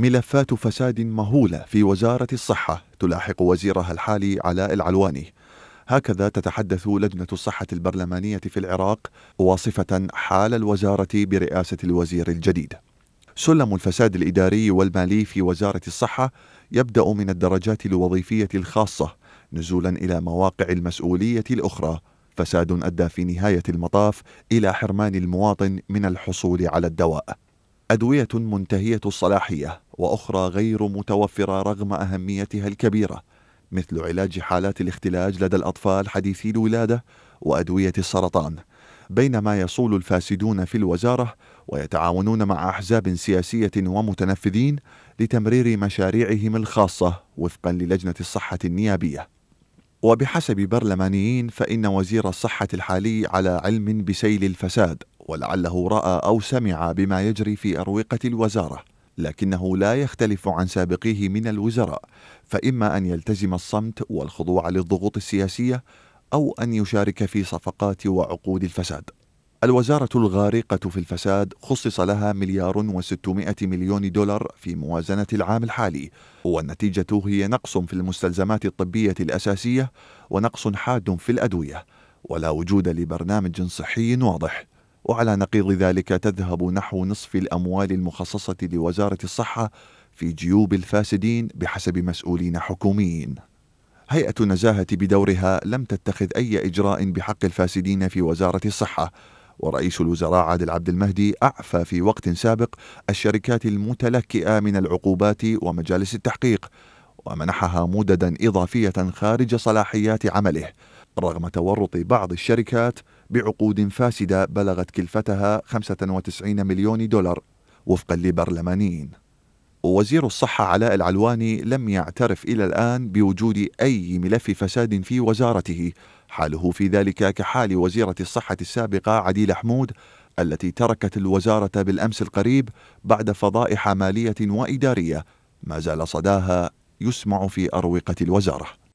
ملفات فساد مهولة في وزارة الصحة تلاحق وزيرها الحالي علاء العلواني هكذا تتحدث لجنة الصحة البرلمانية في العراق واصفة حال الوزارة برئاسة الوزير الجديد سلم الفساد الإداري والمالي في وزارة الصحة يبدأ من الدرجات الوظيفية الخاصة نزولا إلى مواقع المسؤولية الأخرى فساد أدى في نهاية المطاف إلى حرمان المواطن من الحصول على الدواء أدوية منتهية الصلاحية واخرى غير متوفره رغم اهميتها الكبيره مثل علاج حالات الاختلاج لدى الاطفال حديثي الولاده وادويه السرطان بينما يصول الفاسدون في الوزاره ويتعاونون مع احزاب سياسيه ومتنفذين لتمرير مشاريعهم الخاصه وفقا للجنه الصحه النيابيه وبحسب برلمانيين فان وزير الصحه الحالي على علم بسيل الفساد ولعله راى او سمع بما يجري في اروقه الوزاره لكنه لا يختلف عن سابقيه من الوزراء فإما أن يلتزم الصمت والخضوع للضغوط السياسية أو أن يشارك في صفقات وعقود الفساد الوزارة الغارقة في الفساد خصص لها مليار وستمائة مليون دولار في موازنة العام الحالي والنتيجة هي نقص في المستلزمات الطبية الأساسية ونقص حاد في الأدوية ولا وجود لبرنامج صحي واضح وعلى نقيض ذلك تذهب نحو نصف الأموال المخصصة لوزارة الصحة في جيوب الفاسدين بحسب مسؤولين حكوميين هيئة النزاهة بدورها لم تتخذ أي إجراء بحق الفاسدين في وزارة الصحة ورئيس الوزراء عادل عبد المهدي أعفى في وقت سابق الشركات المتلكئة من العقوبات ومجالس التحقيق ومنحها مددا إضافية خارج صلاحيات عمله رغم تورط بعض الشركات بعقود فاسدة بلغت كلفتها 95 مليون دولار وفقا لبرلمانيين وزير الصحة علاء العلواني لم يعترف إلى الآن بوجود أي ملف فساد في وزارته حاله في ذلك كحال وزيرة الصحة السابقة عديل حمود التي تركت الوزارة بالأمس القريب بعد فضائح مالية وإدارية ما زال صداها يسمع في أروقة الوزارة